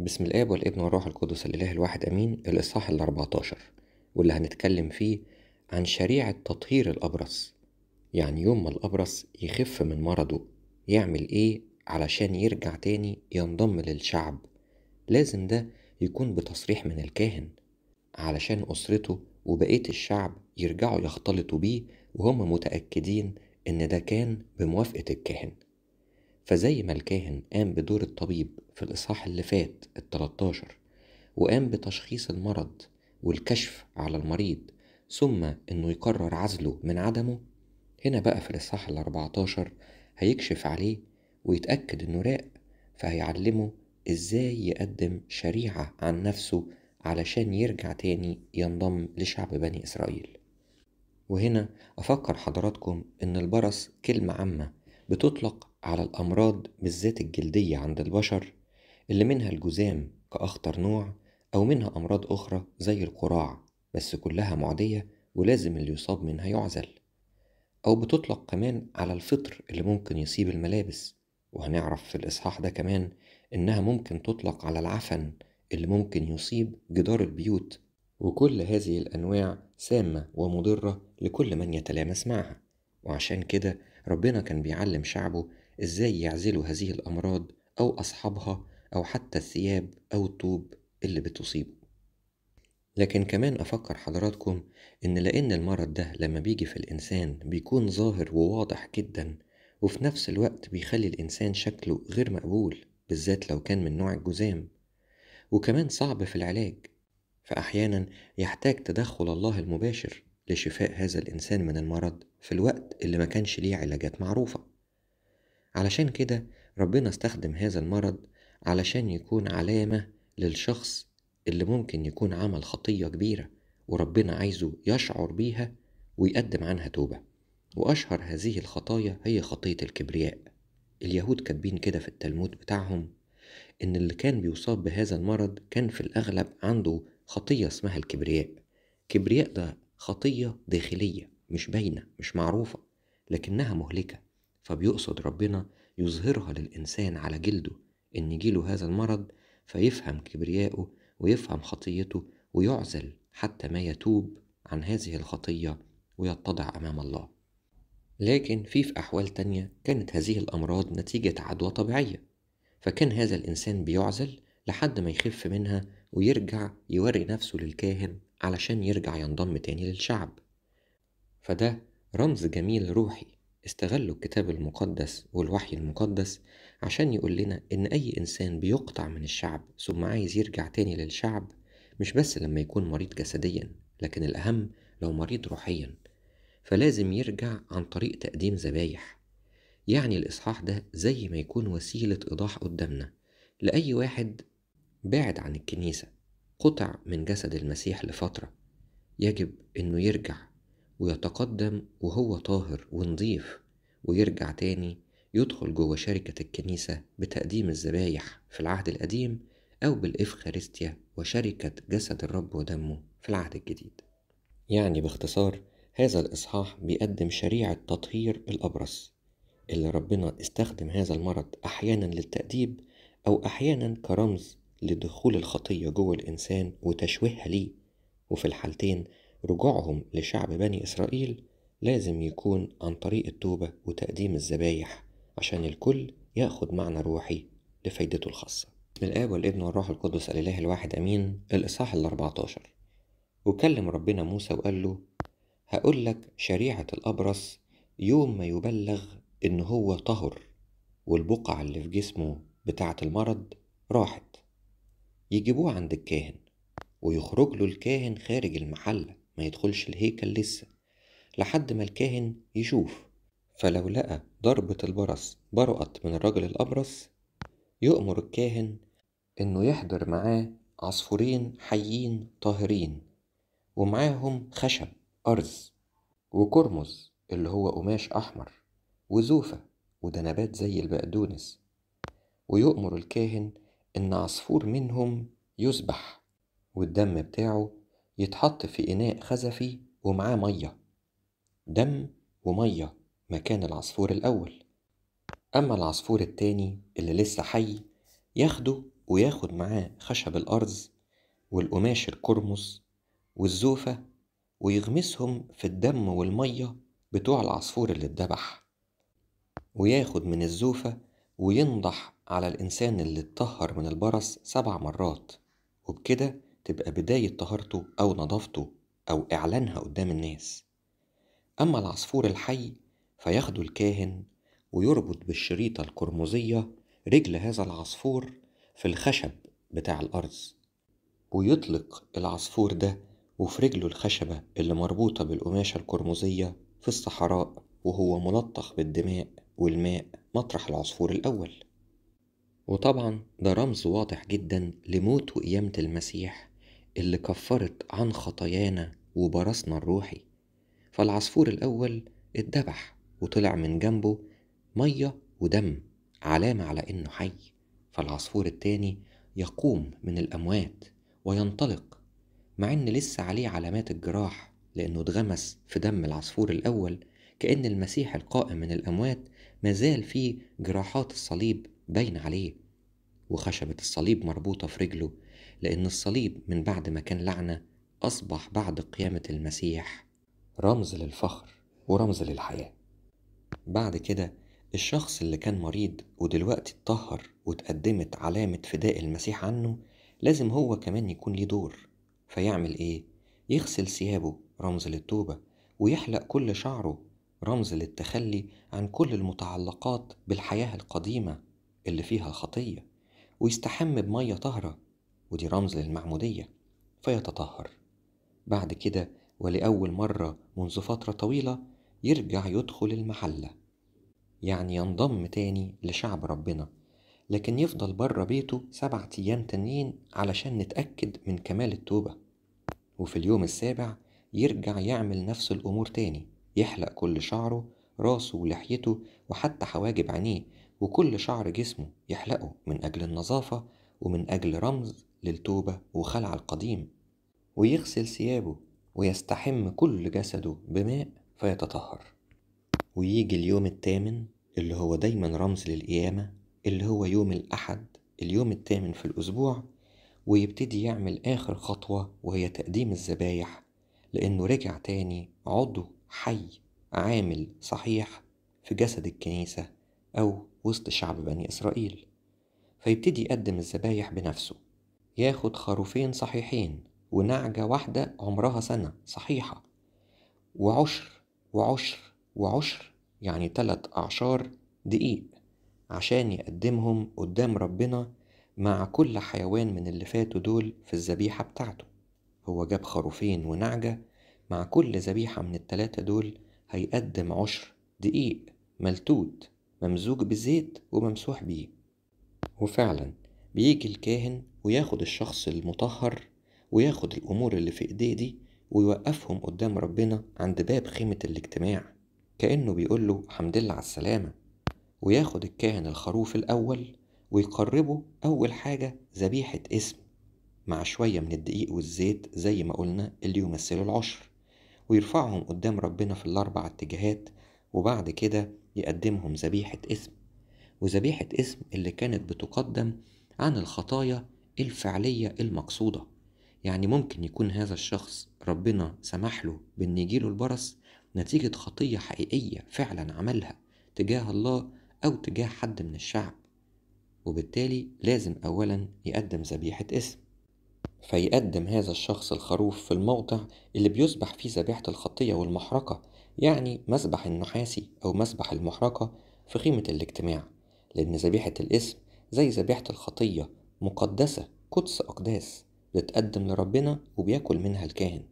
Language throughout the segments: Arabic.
بسم الآب والابن والروح القدس الإله الواحد أمين الإصحاح ال 14 واللي هنتكلم فيه عن شريعة تطهير الأبرص يعني يوم ما الأبرص يخف من مرضه يعمل إيه علشان يرجع تاني ينضم للشعب لازم ده يكون بتصريح من الكاهن علشان أسرته وبقية الشعب يرجعوا يختلطوا بيه وهم متأكدين إن ده كان بموافقة الكاهن فزي ما الكاهن قام بدور الطبيب في الإصحاح اللي فات التلتاشر وقام بتشخيص المرض والكشف على المريض ثم إنه يقرر عزله من عدمه هنا بقى في الإصحاح الأربعتاشر هيكشف عليه ويتأكد إنه راق فهيعلمه إزاي يقدم شريعة عن نفسه علشان يرجع تاني ينضم لشعب بني إسرائيل وهنا أفكر حضراتكم إن البرص كلمة عامة بتطلق على الأمراض بالذات الجلدية عند البشر اللي منها الجزام كأخطر نوع أو منها أمراض أخرى زي القراع بس كلها معدية ولازم اللي يصاب منها يعزل أو بتطلق كمان على الفطر اللي ممكن يصيب الملابس وهنعرف في الإصحاح ده كمان إنها ممكن تطلق على العفن اللي ممكن يصيب جدار البيوت وكل هذه الأنواع سامة ومضرة لكل من يتلامس معها وعشان كده ربنا كان بيعلم شعبه إزاي يعزلوا هذه الأمراض أو أصحابها أو حتى الثياب أو الطوب اللي بتصيبه لكن كمان أفكر حضراتكم إن لأن المرض ده لما بيجي في الإنسان بيكون ظاهر وواضح جدا وفي نفس الوقت بيخلي الإنسان شكله غير مقبول بالذات لو كان من نوع الجزام وكمان صعب في العلاج فأحيانا يحتاج تدخل الله المباشر لشفاء هذا الإنسان من المرض في الوقت اللي ما كانش ليه علاجات معروفة علشان كده ربنا استخدم هذا المرض علشان يكون علامة للشخص اللي ممكن يكون عمل خطية كبيرة وربنا عايزه يشعر بيها ويقدم عنها توبة وأشهر هذه الخطايا هي خطية الكبرياء اليهود كاتبين كده في التلمود بتاعهم إن اللي كان بيصاب بهذا المرض كان في الأغلب عنده خطية اسمها الكبرياء كبرياء ده خطية داخلية مش باينة مش معروفة لكنها مهلكة فبيقصد ربنا يظهرها للإنسان على جلده إن يجيله هذا المرض فيفهم كبرياءه ويفهم خطيته ويعزل حتى ما يتوب عن هذه الخطية ويتضع أمام الله لكن في في أحوال تانية كانت هذه الأمراض نتيجة عدوى طبيعية فكان هذا الإنسان بيعزل لحد ما يخف منها ويرجع يوري نفسه للكاهن علشان يرجع ينضم تاني للشعب فده رمز جميل روحي استغلوا الكتاب المقدس والوحي المقدس عشان يقول لنا إن أي إنسان بيقطع من الشعب ثم عايز يرجع تاني للشعب مش بس لما يكون مريض جسديا لكن الأهم لو مريض روحيا فلازم يرجع عن طريق تقديم ذبايح يعني الإصحاح ده زي ما يكون وسيلة إيضاح قدامنا لأي واحد بعد عن الكنيسة قطع من جسد المسيح لفترة يجب إنه يرجع ويتقدم وهو طاهر ونظيف ويرجع تاني يدخل جوه شركة الكنيسة بتقديم الذبايح في العهد القديم أو بالإفخارستيا وشركة جسد الرب ودمه في العهد الجديد يعني باختصار هذا الإصحاح بيقدم شريعة تطهير الأبرص اللي ربنا استخدم هذا المرض أحيانا للتأديب أو أحيانا كرمز لدخول الخطية جوه الإنسان وتشويهها ليه وفي الحالتين رجوعهم لشعب بني إسرائيل لازم يكون عن طريق التوبة وتقديم الذبايح عشان الكل ياخد معنى روحي لفايدته الخاصة بسم الآب والابن والروح القدس الإله الواحد أمين الإصحاح ال14 وكلم ربنا موسى وقال له هقول لك شريعة الأبرص يوم ما يبلغ إن هو طهر والبقعة اللي في جسمه بتاعة المرض راحت يجيبوه عند الكاهن ويخرج له الكاهن خارج المحله ما يدخلش الهيكل لسه لحد ما الكاهن يشوف فلو لقى ضربة البرص برأت من الرجل الأبرص يؤمر الكاهن إنه يحضر معاه عصفورين حيين طاهرين ومعاهم خشب أرز وكرمز اللي هو قماش أحمر وزوفة وده نبات زي البقدونس ويؤمر الكاهن إن عصفور منهم يسبح والدم بتاعه يتحط في إناء خزفي ومعاه مية دم ومية مكان العصفور الأول أما العصفور التاني اللي لسه حي ياخده وياخد معاه خشب الأرز والقماش الكرمس والزوفة ويغمسهم في الدم والمية بتوع العصفور اللي اتذبح وياخد من الزوفة وينضح على الإنسان اللي اتطهر من البرص سبع مرات وبكده تبقى بداية طهارته أو نظافته أو إعلانها قدام الناس أما العصفور الحي فياخده الكاهن ويربط بالشريطة القرمزية رجل هذا العصفور في الخشب بتاع الأرض ويطلق العصفور ده وفي رجله الخشبة اللي مربوطة بالقماشة القرمزية في الصحراء وهو ملطخ بالدماء والماء مطرح العصفور الأول وطبعا ده رمز واضح جدا لموت وقيامة المسيح اللي كفرت عن خطايانا وبرصنا الروحي فالعصفور الأول اتذبح وطلع من جنبه مية ودم علامة على إنه حي فالعصفور التاني يقوم من الأموات وينطلق مع إن لسه عليه علامات الجراح لأنه اتغمس في دم العصفور الأول كأن المسيح القائم من الأموات مازال فيه جراحات الصليب باين عليه وخشبة الصليب مربوطة في رجله لأن الصليب من بعد ما كان لعنة أصبح بعد قيامة المسيح رمز للفخر ورمز للحياة بعد كده الشخص اللي كان مريض ودلوقتي اتطهر وتقدمت علامة فداء المسيح عنه لازم هو كمان يكون ليه دور فيعمل ايه؟ يغسل ثيابه رمز للتوبة ويحلق كل شعره رمز للتخلي عن كل المتعلقات بالحياة القديمة اللي فيها خطية ويستحم بمية طهرة ودي رمز للمعمودية فيتطهر بعد كده ولأول مرة منذ فترة طويلة يرجع يدخل المحلة يعني ينضم تاني لشعب ربنا لكن يفضل بره بيته سبعة أيام تانيين علشان نتأكد من كمال التوبة وفي اليوم السابع يرجع يعمل نفس الأمور تاني يحلق كل شعره راسه ولحيته وحتى حواجب عينيه وكل شعر جسمه يحلقه من أجل النظافة ومن أجل رمز للتوبة وخلع القديم ويغسل ثيابه ويستحم كل جسده بماء فيتطهر ويجي اليوم الثامن اللي هو دايما رمز للقيامة اللي هو يوم الأحد اليوم الثامن في الأسبوع ويبتدي يعمل آخر خطوة وهي تقديم الذبايح لأنه رجع تاني عضو حي عامل صحيح في جسد الكنيسة أو وسط شعب بني إسرائيل فيبتدي يقدم الذبايح بنفسه ياخد خروفين صحيحين ونعجة واحدة عمرها سنة صحيحة وعشر وعشر وعشر يعني تلات أعشار دقيق عشان يقدمهم قدام ربنا مع كل حيوان من اللي فاتوا دول في الذبيحة بتاعته هو جاب خروفين ونعجة مع كل ذبيحة من التلاتة دول هيقدم عشر دقيق ملتوت ممزوج بزيت وممسوح بيه وفعلا بيجي الكاهن وياخد الشخص المطهر وياخد الأمور اللي في إيديه دي ويوقفهم قدام ربنا عند باب خيمة الاجتماع كأنه بيقول له حمد الله على السلامة وياخد الكاهن الخروف الأول ويقربه أول حاجة ذبيحة اسم مع شوية من الدقيق والزيت زي ما قلنا اللي يمثلوا العشر ويرفعهم قدام ربنا في الأربع اتجاهات وبعد كده يقدمهم ذبيحة اسم وذبيحة اسم اللي كانت بتقدم عن الخطايا الفعلية المقصودة يعني ممكن يكون هذا الشخص ربنا سمح له بأن يجيله البرص نتيجة خطية حقيقية فعلا عملها تجاه الله أو تجاه حد من الشعب وبالتالي لازم أولا يقدم ذبيحة اسم فيقدم هذا الشخص الخروف في الموضع اللي بيسبح فيه ذبيحة الخطية والمحرقة يعني مسبح النحاسي أو مسبح المحرقة في خيمة الاجتماع لأن ذبيحة الاسم زي ذبيحة الخطية مقدسة قدس أقداس بتتقدم لربنا وبياكل منها الكاهن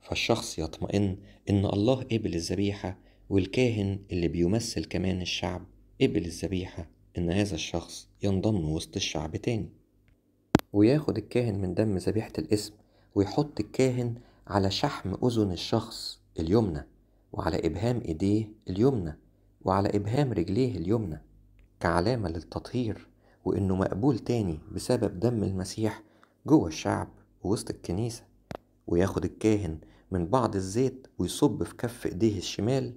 فالشخص يطمئن إن الله قبل الذبيحة والكاهن اللي بيمثل كمان الشعب قبل الذبيحة إن هذا الشخص ينضم وسط الشعب تاني وياخد الكاهن من دم ذبيحة الاسم ويحط الكاهن على شحم أذن الشخص اليمنى وعلى إبهام إيديه اليمنى وعلى إبهام رجليه اليمنى كعلامة للتطهير وإنه مقبول تاني بسبب دم المسيح جوه الشعب ووسط الكنيسة وياخد الكاهن من بعض الزيت ويصب في كف إيديه الشمال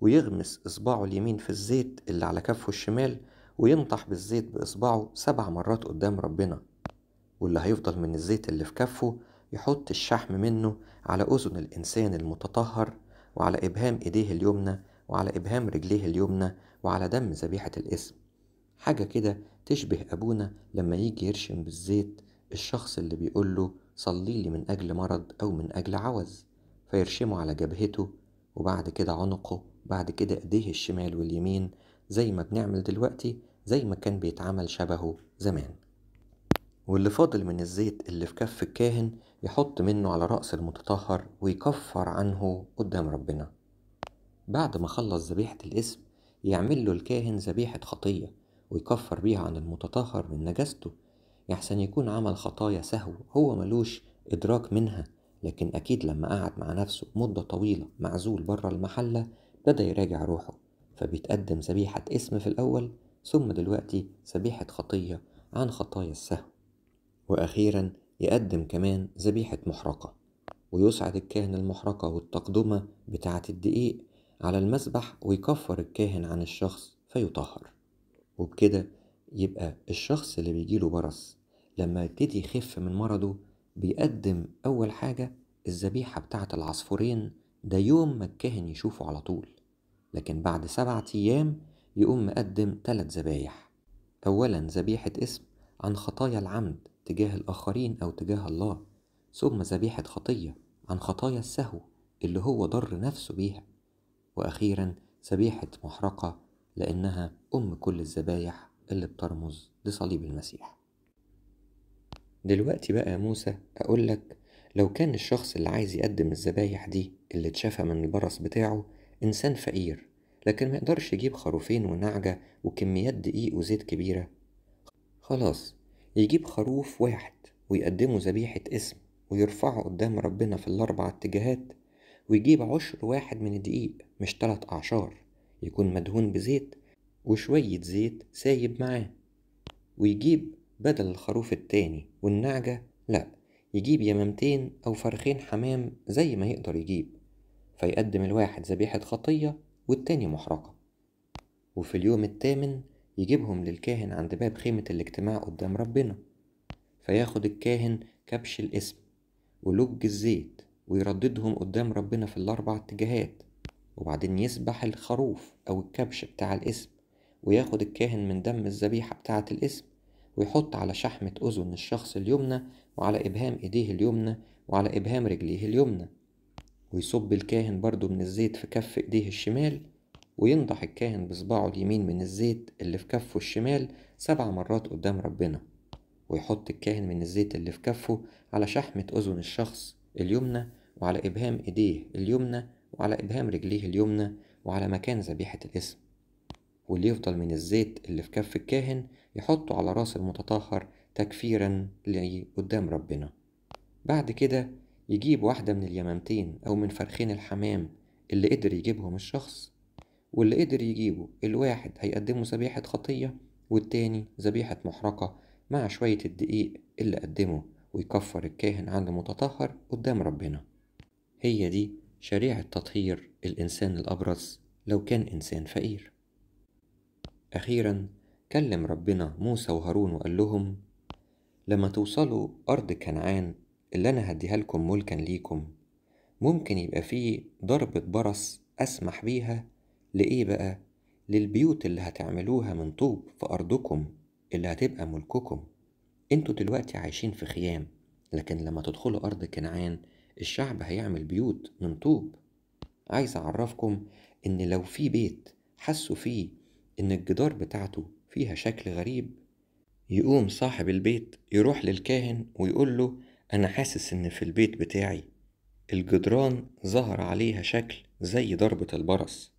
ويغمس إصبعه اليمين في الزيت اللي على كفه الشمال وينطح بالزيت بإصبعه سبع مرات قدام ربنا واللي هيفضل من الزيت اللي في كفه يحط الشحم منه على أذن الإنسان المتطهر وعلى إبهام إيديه اليمنى وعلى إبهام رجليه اليمنى وعلى دم ذبيحة الاسم حاجة كده تشبه أبونا لما يجي يرشم بالزيت الشخص اللي بيقول له صلي لي من أجل مرض أو من أجل عوز فيرشمه على جبهته وبعد كده عنقه بعد كده إيديه الشمال واليمين زي ما بنعمل دلوقتي زي ما كان بيتعمل شبهه زمان واللي فاضل من الزيت اللي في كف الكاهن يحط منه على رأس المتطهر ويكفر عنه قدام ربنا بعد ما خلص ذبيحة الاسم يعمل له الكاهن ذبيحة خطية ويكفر بيها عن المتطهر من نجاسته يحسن يكون عمل خطايا سهو هو ملوش إدراك منها لكن أكيد لما قعد مع نفسه مدة طويلة معزول بره المحلة بدأ يراجع روحه فبيتقدم ذبيحة اسم في الأول ثم دلوقتي ذبيحة خطية عن خطايا السهو وأخيرا يقدم كمان ذبيحة محرقة ويسعد الكاهن المحرقة والتقدمة بتاعة الدقيق على المسبح ويكفر الكاهن عن الشخص فيطهر وبكده يبقى الشخص اللي بيجيله برص لما يبتدي يخف من مرضه بيقدم أول حاجة الذبيحة بتاعة العصفورين ده يوم ما الكاهن يشوفه على طول لكن بعد سبعة أيام يقوم مقدم تلات ذبايح أولا ذبيحة اسم عن خطايا العمد تجاه الآخرين أو تجاه الله ثم ذبيحة خطية عن خطايا السهو اللي هو ضر نفسه بيها وأخيرا ذبيحة محرقة لأنها أم كل الذبايح اللي بترمز لصليب المسيح دلوقتي بقى يا موسى أقولك لو كان الشخص اللي عايز يقدم الذبايح دي اللي اتشفى من البرص بتاعه إنسان فقير لكن ما يقدرش يجيب خروفين ونعجة وكميات دقيق وزيت كبيرة خلاص يجيب خروف واحد ويقدمه ذبيحة اسم ويرفعه قدام ربنا في الأربع اتجاهات ويجيب عشر واحد من الدقيق مش تلات أعشار يكون مدهون بزيت وشوية زيت سايب معاه ويجيب بدل الخروف التاني والنعجة لأ يجيب يمامتين أو فرخين حمام زي ما يقدر يجيب فيقدم الواحد ذبيحة خطية والتاني محرقة وفي اليوم التامن يجيبهم للكاهن عند باب خيمة الاجتماع قدام ربنا فياخد الكاهن كبش الاسم ولج الزيت ويرددهم قدام ربنا في الأربع اتجاهات وبعدين يسبح الخروف أو الكبش بتاع الاسم وياخد الكاهن من دم الذبيحة بتاعة الاسم ويحط على شحمة أذن الشخص اليمنى وعلى إبهام إيديه اليمنى وعلى إبهام رجليه اليمنى ويصب الكاهن برضو من الزيت في كف إيديه الشمال وينضح الكاهن بصباعه اليمين من الزيت اللي في كفه الشمال سبع مرات قدام ربنا ويحط الكاهن من الزيت اللي في كفه على شحمة أذن الشخص اليمنى وعلى إبهام إيديه اليمنى وعلى إبهام رجليه اليمنى وعلى مكان ذبيحة الاسم واللي يفضل من الزيت اللي في كف الكاهن يحطه على راس المتطهر تكفيرا لي قدام ربنا بعد كده يجيب واحدة من اليمامتين أو من فرخين الحمام اللي قدر يجيبهم الشخص واللي قدر يجيبه الواحد هيقدمه ذبيحة خطية والتاني ذبيحة محرقة مع شوية الدقيق اللي قدمه ويكفر الكاهن عند المتطهر قدام ربنا هي دي شريعة تطهير الإنسان الأبرز لو كان إنسان فقير أخيرا كلم ربنا موسى وهارون وقال لهم لما توصلوا أرض كنعان اللي أنا هديها لكم ملكا ليكم ممكن يبقى فيه ضربة برص أسمح بيها لإيه بقى؟ للبيوت اللي هتعملوها من طوب في أرضكم اللي هتبقى ملككم انتوا دلوقتي عايشين في خيام لكن لما تدخلوا أرض كنعان الشعب هيعمل بيوت من طوب عايز أعرفكم إن لو في بيت حسوا فيه إن الجدار بتاعته فيها شكل غريب يقوم صاحب البيت يروح للكاهن ويقول له أنا حاسس إن في البيت بتاعي الجدران ظهر عليها شكل زي ضربة البرص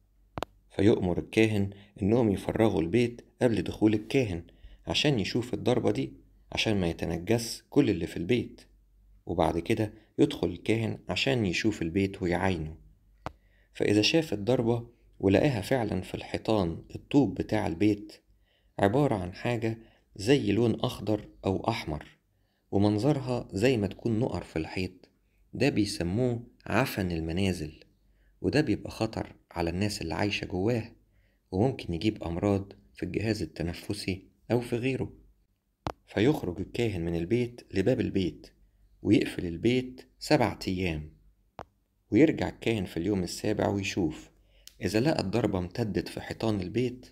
فيؤمر الكاهن إنهم يفرغوا البيت قبل دخول الكاهن عشان يشوف الضربة دي عشان ما يتنجس كل اللي في البيت وبعد كده يدخل الكاهن عشان يشوف البيت ويعاينه فإذا شاف الضربة ولقاها فعلا في الحيطان الطوب بتاع البيت عبارة عن حاجة زي لون أخضر أو أحمر ومنظرها زي ما تكون نقر في الحيط ده بيسموه عفن المنازل وده بيبقى خطر على الناس اللي عايشة جواه وممكن يجيب أمراض في الجهاز التنفسي أو في غيره فيخرج الكاهن من البيت لباب البيت ويقفل البيت سبع أيام ويرجع الكاهن في اليوم السابع ويشوف إذا لقى الضربة امتدت في حيطان البيت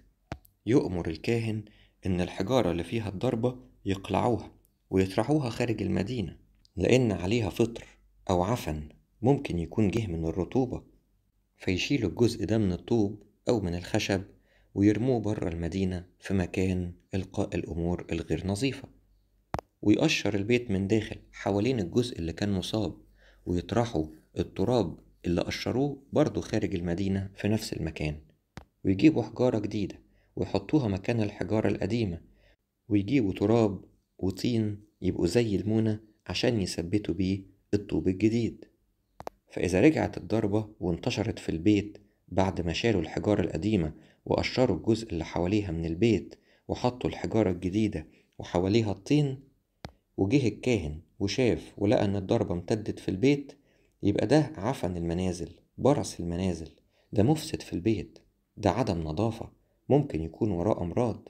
يؤمر الكاهن إن الحجارة اللي فيها الضربة يقلعوها ويطرحوها خارج المدينة لأن عليها فطر أو عفن ممكن يكون جه من الرطوبة فيشيلوا الجزء ده من الطوب أو من الخشب ويرموه بره المدينة في مكان إلقاء الأمور الغير نظيفة ويقشر البيت من داخل حوالين الجزء اللي كان مصاب ويطرحوا التراب اللي قشروه برضه خارج المدينة في نفس المكان ويجيبوا حجارة جديدة ويحطوها مكان الحجارة القديمة ويجيبوا تراب وطين يبقوا زي المونة عشان يثبتوا بيه الطوب الجديد فإذا رجعت الضربة وانتشرت في البيت بعد ما شالوا الحجارة القديمة وقشروا الجزء اللي حواليها من البيت وحطوا الحجارة الجديدة وحواليها الطين وجه الكاهن وشاف ولقى إن الضربة امتدت في البيت يبقى ده عفن المنازل برس المنازل ده مفسد في البيت ده عدم نظافة ممكن يكون وراه أمراض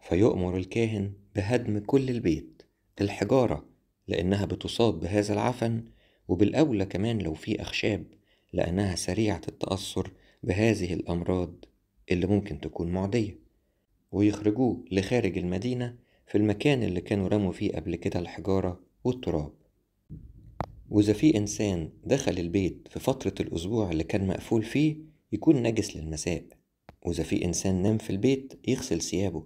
فيؤمر الكاهن بهدم كل البيت الحجارة لأنها بتصاب بهذا العفن وبالأولى كمان لو في أخشاب لأنها سريعة التأثر بهذه الأمراض اللي ممكن تكون معدية ويخرجوه لخارج المدينة في المكان اللي كانوا رموا فيه قبل كده الحجارة والتراب وإذا في إنسان دخل البيت في فترة الأسبوع اللي كان مقفول فيه يكون نجس للمساء وإذا في إنسان نام في البيت يغسل ثيابه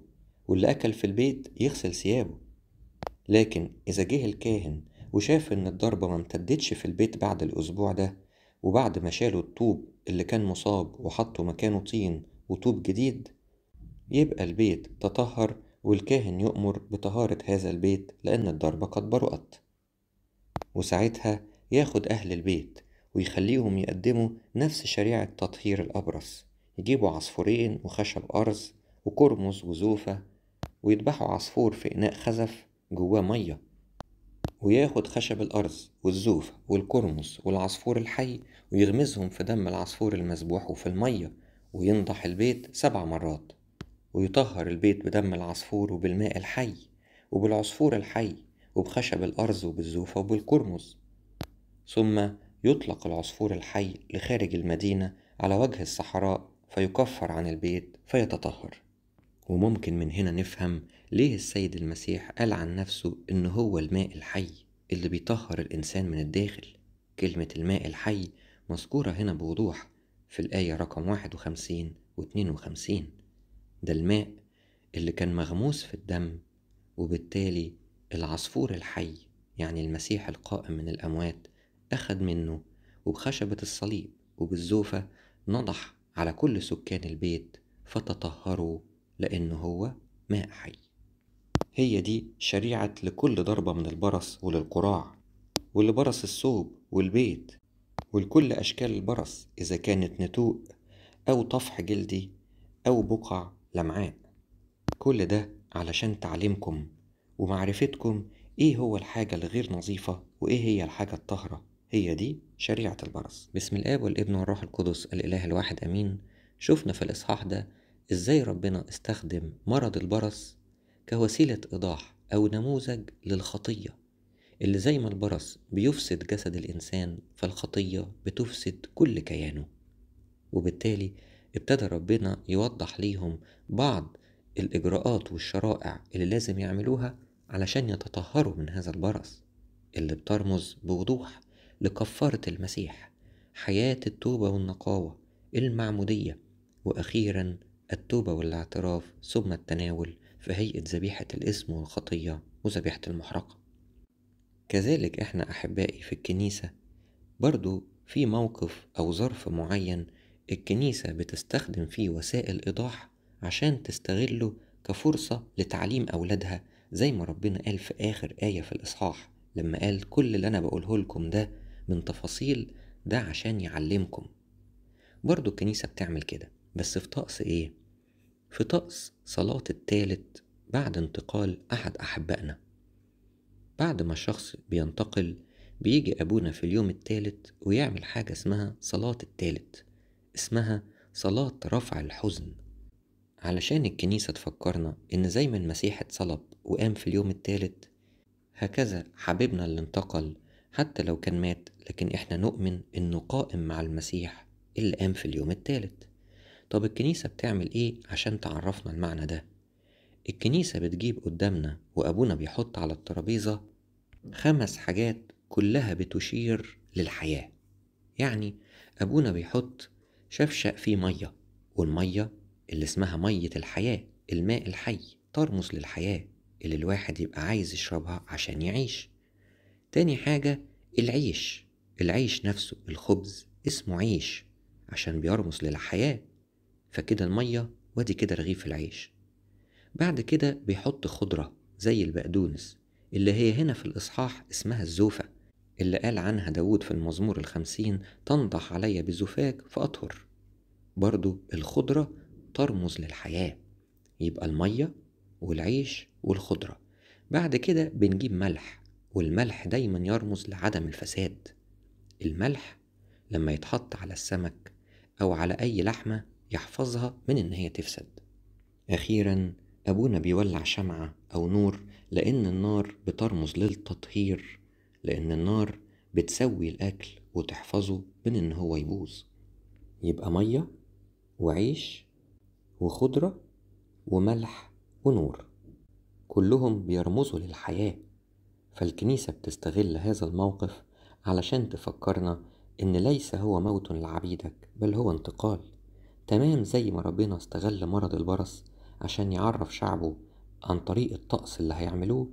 واللي أكل في البيت يغسل ثيابه لكن إذا جه الكاهن وشاف إن الضربة ما امتدتش في البيت بعد الأسبوع ده وبعد ما شالوا الطوب اللي كان مصاب وحطوا مكانه طين وطوب جديد يبقى البيت تطهر والكاهن يؤمر بطهارة هذا البيت لأن الضربة قد برؤت وساعتها ياخد أهل البيت ويخليهم يقدموا نفس شريعة تطهير الأبرص يجيبوا عصفورين وخشب أرز وكرمز وزوفة ويذبحوا عصفور في إناء خزف جواه مية وياخد خشب الأرز والزوف والكرمز والعصفور الحي ويغمزهم في دم العصفور المذبوح وفي المية وينضح البيت سبع مرات ويطهر البيت بدم العصفور وبالماء الحي وبالعصفور الحي وبخشب الأرز وبالزوفة وبالقرمز ثم يطلق العصفور الحي لخارج المدينة على وجه الصحراء فيكفر عن البيت فيتطهر وممكن من هنا نفهم ليه السيد المسيح قال عن نفسه إن هو الماء الحي اللي بيطهر الإنسان من الداخل كلمة الماء الحي مذكورة هنا بوضوح في الآية رقم 51 و 52 ده الماء اللي كان مغموس في الدم وبالتالي العصفور الحي يعني المسيح القائم من الأموات أخد منه وبخشبة الصليب وبالزوفة نضح على كل سكان البيت فتطهروا لأنه هو ماء حي هي دي شريعة لكل ضربة من البرص وللقراع ولبرص الثوب والبيت ولكل أشكال البرص إذا كانت نتوء أو طفح جلدي أو بقع لمعان كل ده علشان تعليمكم ومعرفتكم ايه هو الحاجة الغير نظيفة وايه هي الحاجة الطاهرة هي دي شريعة البرص بسم الآب والابن والروح القدس الإله الواحد أمين شفنا في الإصحاح ده إزاي ربنا استخدم مرض البرص كوسيلة إيضاح أو نموذج للخطية اللي زي ما البرص بيفسد جسد الإنسان فالخطية بتفسد كل كيانه وبالتالي ابتدى ربنا يوضح ليهم بعض الإجراءات والشرائع اللي لازم يعملوها علشان يتطهروا من هذا البرص اللي بترمز بوضوح لكفارة المسيح حياة التوبة والنقاوة المعمودية وأخيرا التوبة والاعتراف ثم التناول في هيئة ذبيحة الإثم والخطية وذبيحة المحرقة كذلك إحنا أحبائي في الكنيسة برضو في موقف أو ظرف معين الكنيسة بتستخدم فيه وسائل إيضاح عشان تستغله كفرصة لتعليم أولادها زي ما ربنا قال في آخر آية في الإصحاح لما قال كل اللي أنا بقوله لكم ده من تفاصيل ده عشان يعلمكم برضو الكنيسة بتعمل كده بس في طقس إيه؟ في طقس صلاة التالت بعد انتقال أحد أحبائنا بعد ما الشخص بينتقل بيجي أبونا في اليوم التالت ويعمل حاجة اسمها صلاة التالت اسمها صلاة رفع الحزن علشان الكنيسة تفكرنا إن زي ما المسيح اتصلب وقام في اليوم التالت هكذا حبيبنا اللي انتقل حتى لو كان مات لكن إحنا نؤمن إنه قائم مع المسيح اللي قام في اليوم التالت طب الكنيسة بتعمل إيه عشان تعرفنا المعنى ده؟ الكنيسة بتجيب قدامنا وأبونا بيحط على الترابيزة خمس حاجات كلها بتشير للحياة يعني أبونا بيحط شاف شق فيه مية والمية اللي اسمها مية الحياة الماء الحي ترمز للحياة اللي الواحد يبقى عايز يشربها عشان يعيش تاني حاجة العيش العيش نفسه الخبز اسمه عيش عشان بيرمز للحياة فكده المية وادي كده رغيف العيش بعد كده بيحط خضرة زي البقدونس اللي هي هنا في الإصحاح اسمها الزوفة اللي قال عنها داود في المزمور الخمسين تنضح علي بزوفاك فأطهر برضو الخضرة ترمز للحياة يبقى المية والعيش والخضرة بعد كده بنجيب ملح والملح دايما يرمز لعدم الفساد الملح لما يتحط على السمك أو على أي لحمة يحفظها من إن هي تفسد أخيرا أبونا بيولع شمعة أو نور لأن النار بترمز للتطهير لأن النار بتسوي الأكل وتحفظه من إن هو يبوظ يبقى مية وعيش وخضرة وملح ونور كلهم بيرمزوا للحياة فالكنيسة بتستغل هذا الموقف علشان تفكرنا إن ليس هو موت لعبيدك بل هو انتقال تمام زي ما ربنا استغل مرض البرص عشان يعرف شعبه عن طريق الطقس اللي هيعملوه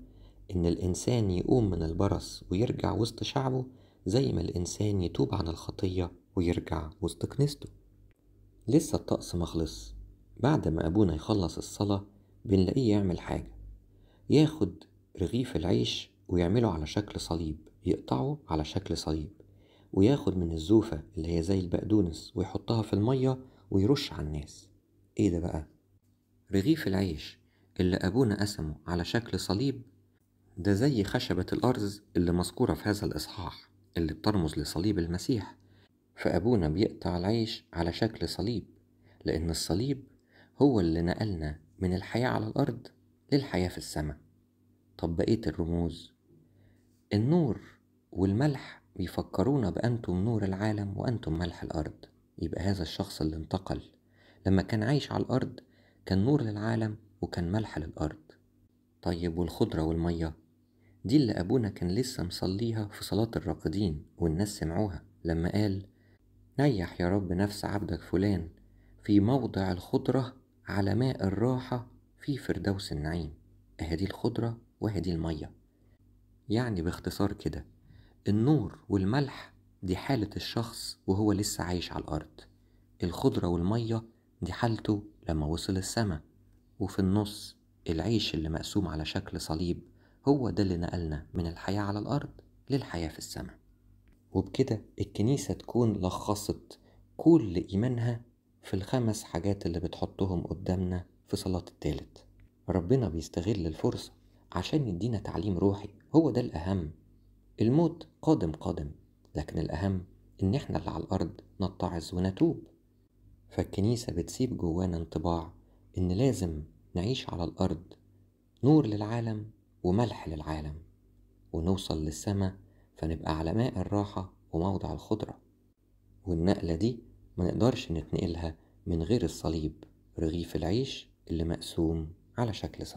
إن الإنسان يقوم من البرص ويرجع وسط شعبه زي ما الإنسان يتوب عن الخطية ويرجع وسط كنيسته لسه الطقس مخلص بعد ما أبونا يخلص الصلاة بنلاقيه يعمل حاجة ياخد رغيف العيش ويعمله على شكل صليب يقطعه على شكل صليب وياخد من الزوفة اللي هي زي البقدونس ويحطها في المية ويرش على الناس ايه ده بقى؟ رغيف العيش اللي أبونا قسمه على شكل صليب ده زي خشبة الأرز اللي مذكورة في هذا الإصحاح اللي بترمز لصليب المسيح فأبونا بيقطع العيش على شكل صليب لأن الصليب هو اللي نقلنا من الحياة على الأرض للحياة في السماء طب بقية الرموز النور والملح بيفكرونا بأنتم نور العالم وأنتم ملح الأرض يبقى هذا الشخص اللي انتقل لما كان عايش على الأرض كان نور للعالم وكان ملح للأرض طيب والخضرة والمية دي اللي أبونا كان لسه مصليها في صلاة الراقدين والناس سمعوها لما قال نيح يا رب نفس عبدك فلان في موضع الخضرة على ماء الراحة في فردوس النعيم أهدي الخضرة وأهدي المية يعني باختصار كده النور والملح دي حالة الشخص وهو لسه عايش على الأرض الخضرة والمية دي حالته لما وصل السما وفي النص العيش اللي مقسوم على شكل صليب هو ده اللي نقلنا من الحياة على الأرض للحياة في السماء وبكده الكنيسة تكون لخصت كل إيمانها في الخمس حاجات اللي بتحطهم قدامنا في صلاة التالت ربنا بيستغل الفرصة عشان يدينا تعليم روحي هو ده الأهم الموت قادم قادم لكن الأهم إن إحنا اللي على الأرض نتعظ ونتوب فالكنيسة بتسيب جوانا انطباع إن لازم نعيش على الأرض نور للعالم وملح للعالم ونوصل للسما فنبقى على ماء الراحة وموضع الخضرة والنقلة دي ما نقدرش نتنقلها من غير الصليب رغيف العيش اللي مقسوم على شكل صليب